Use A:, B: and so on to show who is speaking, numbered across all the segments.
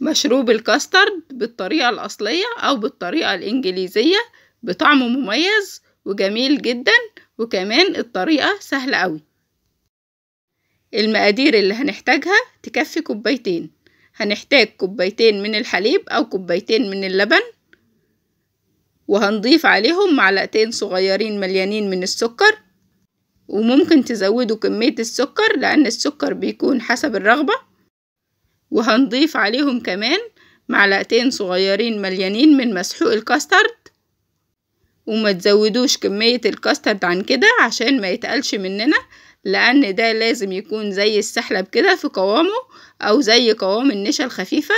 A: مشروب الكاسترد بالطريقة الأصلية أو بالطريقة الإنجليزية بطعم مميز وجميل جدا وكمان الطريقة سهلة أوي المقادير اللي هنحتاجها تكفي كوبايتين هنحتاج كوبايتين من الحليب أو كوبايتين من اللبن وهنضيف عليهم معلقتين صغيرين مليانين من السكر وممكن تزودوا كمية السكر لأن السكر بيكون حسب الرغبة وهنضيف عليهم كمان معلقتين صغيرين مليانين من مسحوق الكاسترد وما تزودوش كمية الكاسترد عن كده عشان ما يتقلش مننا لأن ده لازم يكون زي السحلب كده في قوامه أو زي قوام النشا الخفيفة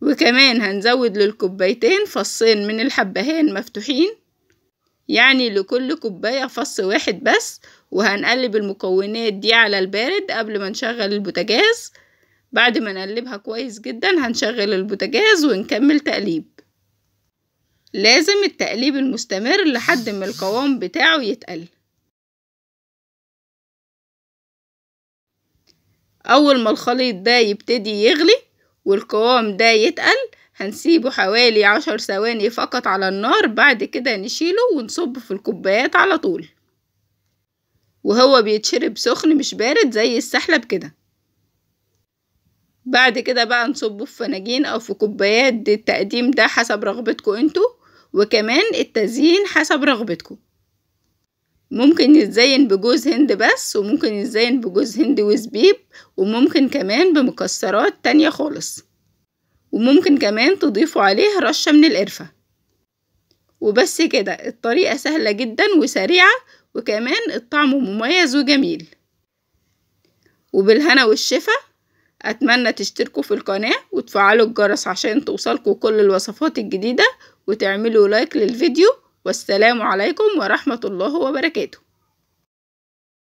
A: وكمان هنزود للكوبايتين فصين من الحبهان مفتوحين يعني لكل كوباية فص واحد بس وهنقلب المكونات دي على البارد قبل ما نشغل البوتاجاز بعد ما نقلبها كويس جدا هنشغل البوتاجاز ونكمل تقليب لازم التقليب المستمر لحد ما القوام بتاعه يتقل أول ما الخليط ده يبتدي يغلي والقوام ده يتقل هنسيبه حوالي عشر ثواني فقط على النار بعد كده نشيله ونصب في الكوبايات على طول وهو بيتشرب سخن مش بارد زي السحلب كده بعد كده بقى نصبه في فناجين او في كوبايات التقديم ده حسب رغبتكم انتوا وكمان التزيين حسب رغبتكم ممكن يتزين بجوز هند بس وممكن يتزين بجوز هند وزبيب وممكن كمان بمكسرات تانية خالص وممكن كمان تضيفوا عليه رشة من القرفة وبس كده الطريقة سهلة جدا وسريعة وكمان الطعم مميز وجميل وبالهنا والشفا أتمنى تشتركوا في القناة وتفعلوا الجرس عشان توصلكوا كل الوصفات الجديدة وتعملوا لايك للفيديو والسلام عليكم ورحمة الله وبركاته